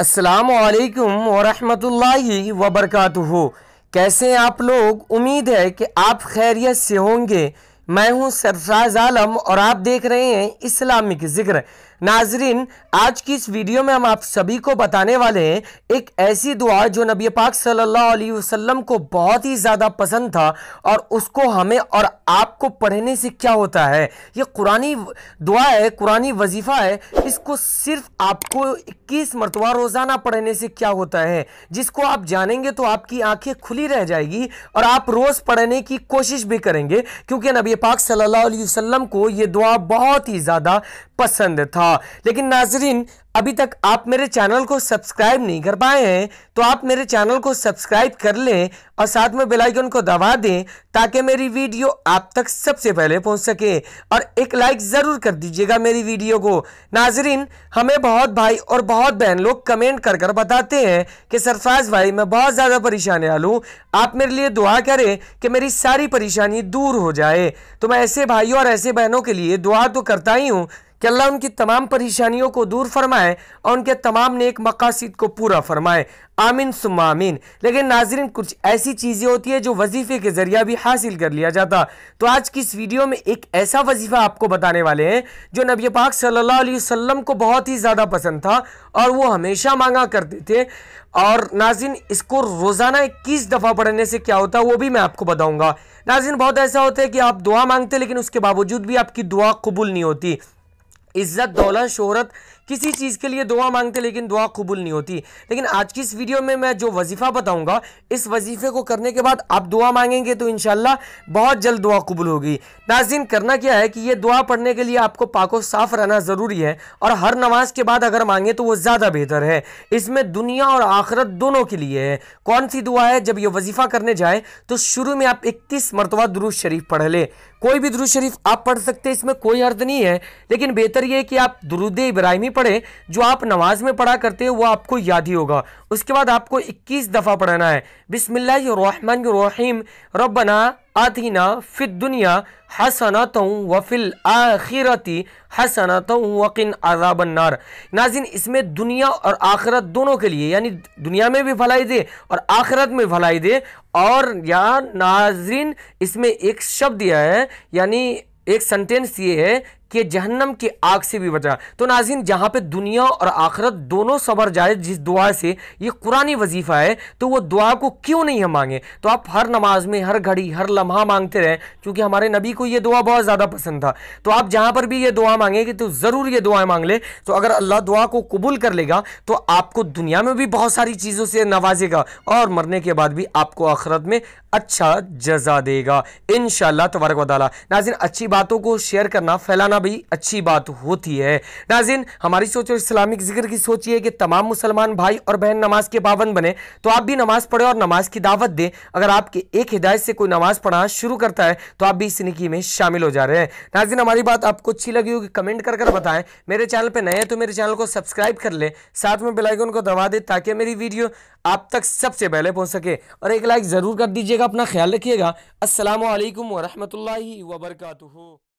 असलकम वरहमल वबरकत कैसे हैं आप लोग उम्मीद है कि आप खैरियत से होंगे मैं हूं सरफराज आलम और आप देख रहे हैं इस्लामिक ज़िक्र नाजरीन आज की इस वीडियो में हम आप सभी को बताने वाले हैं एक ऐसी दुआ जो नबी पाक सल्लल्लाहु अलैहि वसल्लम को बहुत ही ज़्यादा पसंद था और उसको हमें और आपको पढ़ने से क्या होता है ये कुरानी दुआ है कुरानी वजीफ़ा है इसको सिर्फ आपको इक्कीस मरतबा रोज़ाना पढ़ने से क्या होता है जिसको आप जानेंगे तो आपकी आँखें खुली रह जाएगी और आप रोज़ पढ़ने की कोशिश भी करेंगे क्योंकि नबी पाक सल्ला वसम को ये दुआ बहुत ही ज़्यादा पसंद था लेकिन नाजरीन अभी तक आप मेरे चैनल को सब्सक्राइब नहीं कर पाए हैं तो आप मेरे चैनल को सब्सक्राइब कर लें और साथ में बेल आइकन को दबा दें ताकि मेरी वीडियो आप तक सबसे पहले पहुंच सके और एक लाइक ज़रूर कर दीजिएगा मेरी वीडियो को नाजरीन हमें बहुत भाई और बहुत बहन लोग कमेंट कर कर बताते हैं कि सरफराज भाई मैं बहुत ज़्यादा परेशान आ लूँ आप मेरे लिए दुआ करें कि मेरी सारी परेशानी दूर हो जाए तो मैं ऐसे भाइयों और ऐसे बहनों के लिए दुआ तो करता ही हूँ कि अल्लाह उनकी तमाम परेशानियों को दूर फरमाए और उनके तमाम नेक मकासद को पूरा फरमाए आमिन सुमामीन लेकिन नाजरन कुछ ऐसी चीज़ें होती है जो वजीफ़े के ज़रिया भी हासिल कर लिया जाता तो आज की इस वीडियो में एक ऐसा वजीफ़ा आपको बताने वाले हैं जो नबी पाक सल्ला वसम को बहुत ही ज़्यादा पसंद था और वो हमेशा मांगा करते थे और नाजिन इसको रोज़ाना इक्कीस दफ़ा पढ़ने से क्या होता है वो भी मैं आपको बताऊँगा नाजिन बहुत ऐसा होता है कि आप दुआ मांगते लेकिन उसके बावजूद भी आपकी दुआ कबूल नहीं होती इज्जत दौलत शोहरत किसी चीज़ के लिए दुआ मांगते लेकिन दुआ कबूल नहीं होती लेकिन आज की इस वीडियो में मैं जो वजीफ़ा बताऊँगा इस वजीफ़े को करने के बाद आप दुआ मांगेंगे तो इन बहुत जल्द दुआ कबूल होगी नाजिन करना क्या है कि ये दुआ पढ़ने के लिए आपको पाको साफ़ रहना ज़रूरी है और हर नमाज के बाद अगर मांगे तो वो ज़्यादा बेहतर है इसमें दुनिया और आखरत दोनों के लिए है कौन सी दुआ है जब ये वजीफ़ा करने जाए तो शुरू में आप इकतीस मरतबा दुरुज शरीफ पढ़ ले कोई भी दुरुज शरीफ आप पढ़ सकते हैं इसमें कोई अर्थ नहीं है लेकिन बेहतर यह है कि आप दुरुद इब्राहिमी नहीं पढ़े जो आप नमाज में पढ़ा करते हैं वो आपको याद ही होगा उसके बाद आपको 21 दफ़ा पढ़ना है बिसमीम रबना आतीना फिद दुनिया हसनत वफिल आखिरती हसनत वकिन आज़ाबन्नार नाजिन इसमें दुनिया और आखिरत दोनों के लिए यानी दुनिया में भी भलाई दे और आखिरत में भलाई दे और या नाजिन इसमें एक शब्द दिया है यानी एक सेंटेंस ये है कि जहन्नम की आग से भी बचा तो नाजिन जहां पे दुनिया और आखरत दोनों सबर जाए जिस दुआ से ये कुरानी वजीफ़ा है तो वो दुआ को क्यों नहीं हम मांगे तो आप हर नमाज में हर घड़ी हर लम्हा मांगते रहें क्योंकि हमारे नबी को ये दुआ बहुत ज़्यादा पसंद था तो आप जहां पर भी ये दुआ मांगेंगे तो ज़रूर ये दुआएं मांग ले तो अगर अल्लाह दुआ को कबूल कर लेगा तो आपको दुनिया में भी बहुत सारी चीज़ों से नवाजेगा और मरने के बाद भी आपको आखरत में अच्छा जजा देगा इन तबारक वाली नाजिन अच्छी बातों को शेयर करना फैलाना भी अच्छी बात होती है नाजिन हमारी सोच और इस्लामिक जिक्र की सोच ये कि तमाम मुसलमान भाई और बहन नमाज के पाबंद बने तो आप भी नमाज पढ़े और नमाज की दावत दें अगर आपके एक हिदायत से कोई नमाज पढ़ना शुरू करता है तो आप भी इस निकी में शामिल हो जा रहे हैं नाजिन हमारी बात आपको अच्छी लगी होगी कमेंट कर कर बताएं मेरे चैनल पर नए हैं तो मेरे चैनल को सब्सक्राइब कर लें साथ में बेलाइकन को दबा दें ताकि मेरी वीडियो आप तक सबसे पहले पहुँच सके और एक लाइक ज़रूर कर दीजिएगा अपना ख्याल रखिएगा असलम वरहमल वर्का